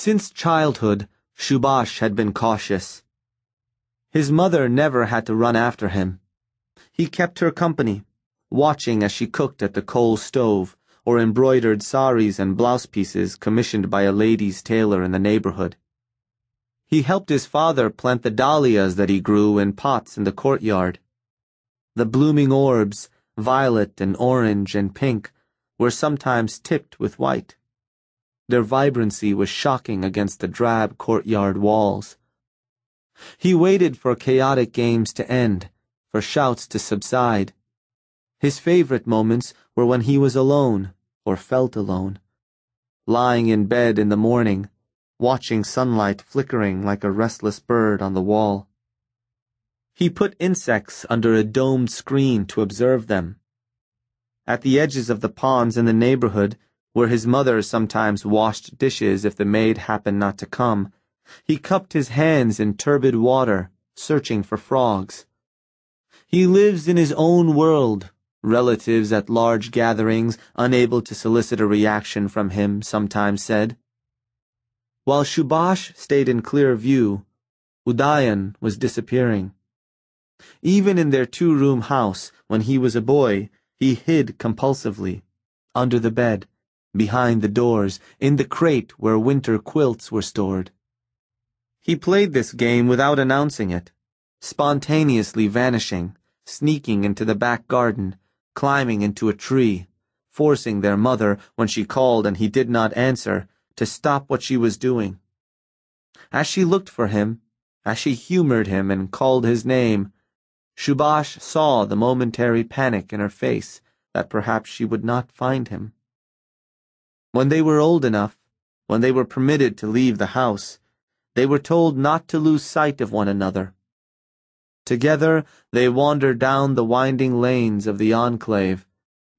Since childhood, Shubash had been cautious. His mother never had to run after him. He kept her company, watching as she cooked at the coal stove or embroidered saris and blouse pieces commissioned by a lady's tailor in the neighborhood. He helped his father plant the dahlias that he grew in pots in the courtyard. The blooming orbs, violet and orange and pink, were sometimes tipped with white. Their vibrancy was shocking against the drab courtyard walls. He waited for chaotic games to end, for shouts to subside. His favorite moments were when he was alone, or felt alone. Lying in bed in the morning, watching sunlight flickering like a restless bird on the wall. He put insects under a domed screen to observe them. At the edges of the ponds in the neighborhood, where his mother sometimes washed dishes if the maid happened not to come. He cupped his hands in turbid water, searching for frogs. He lives in his own world, relatives at large gatherings, unable to solicit a reaction from him, sometimes said. While Shubash stayed in clear view, Udayan was disappearing. Even in their two-room house, when he was a boy, he hid compulsively, under the bed, behind the doors, in the crate where winter quilts were stored. He played this game without announcing it, spontaneously vanishing, sneaking into the back garden, climbing into a tree, forcing their mother, when she called and he did not answer, to stop what she was doing. As she looked for him, as she humored him and called his name, Shubash saw the momentary panic in her face that perhaps she would not find him. When they were old enough, when they were permitted to leave the house, they were told not to lose sight of one another. Together they wandered down the winding lanes of the enclave,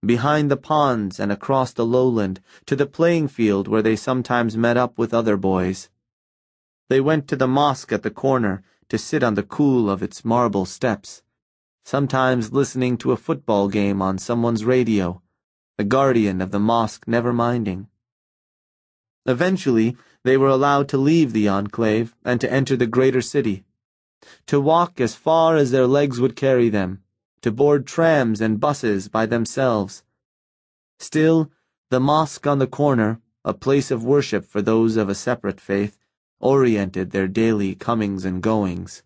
behind the ponds and across the lowland, to the playing field where they sometimes met up with other boys. They went to the mosque at the corner to sit on the cool of its marble steps sometimes listening to a football game on someone's radio, the guardian of the mosque never minding. Eventually, they were allowed to leave the enclave and to enter the greater city, to walk as far as their legs would carry them, to board trams and buses by themselves. Still, the mosque on the corner, a place of worship for those of a separate faith, oriented their daily comings and goings.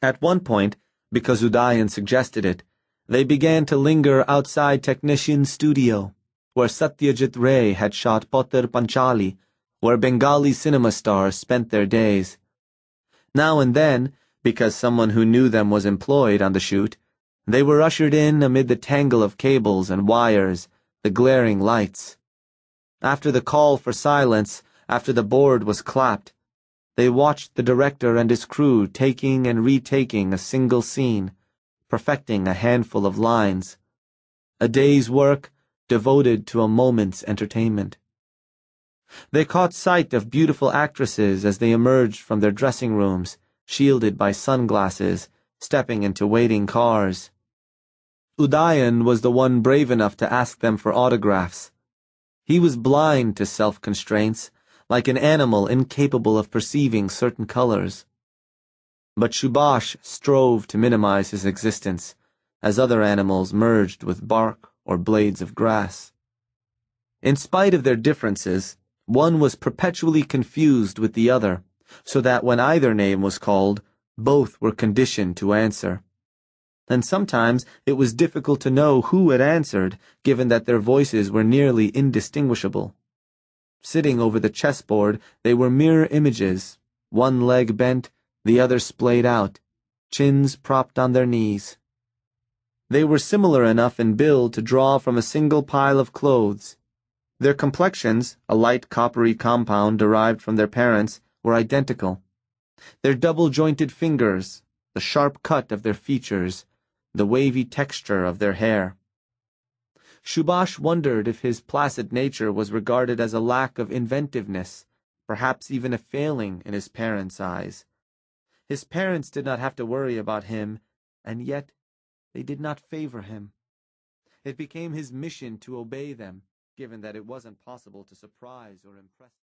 At one point, because Udayan suggested it, they began to linger outside technician's studio, where Satyajit Ray had shot Potter Panchali, where Bengali cinema stars spent their days. Now and then, because someone who knew them was employed on the shoot, they were ushered in amid the tangle of cables and wires, the glaring lights. After the call for silence, after the board was clapped, they watched the director and his crew taking and retaking a single scene perfecting a handful of lines. A day's work devoted to a moment's entertainment. They caught sight of beautiful actresses as they emerged from their dressing rooms, shielded by sunglasses, stepping into waiting cars. Udayan was the one brave enough to ask them for autographs. He was blind to self-constraints, like an animal incapable of perceiving certain colors. But Shubash strove to minimize his existence, as other animals merged with bark or blades of grass. In spite of their differences, one was perpetually confused with the other, so that when either name was called, both were conditioned to answer. And sometimes it was difficult to know who had answered, given that their voices were nearly indistinguishable. Sitting over the chessboard, they were mirror images, one leg bent, the other splayed out, chins propped on their knees. They were similar enough in build to draw from a single pile of clothes. Their complexions, a light coppery compound derived from their parents, were identical. Their double-jointed fingers, the sharp cut of their features, the wavy texture of their hair. Shubash wondered if his placid nature was regarded as a lack of inventiveness, perhaps even a failing in his parents' eyes. His parents did not have to worry about him, and yet they did not favor him. It became his mission to obey them, given that it wasn't possible to surprise or impress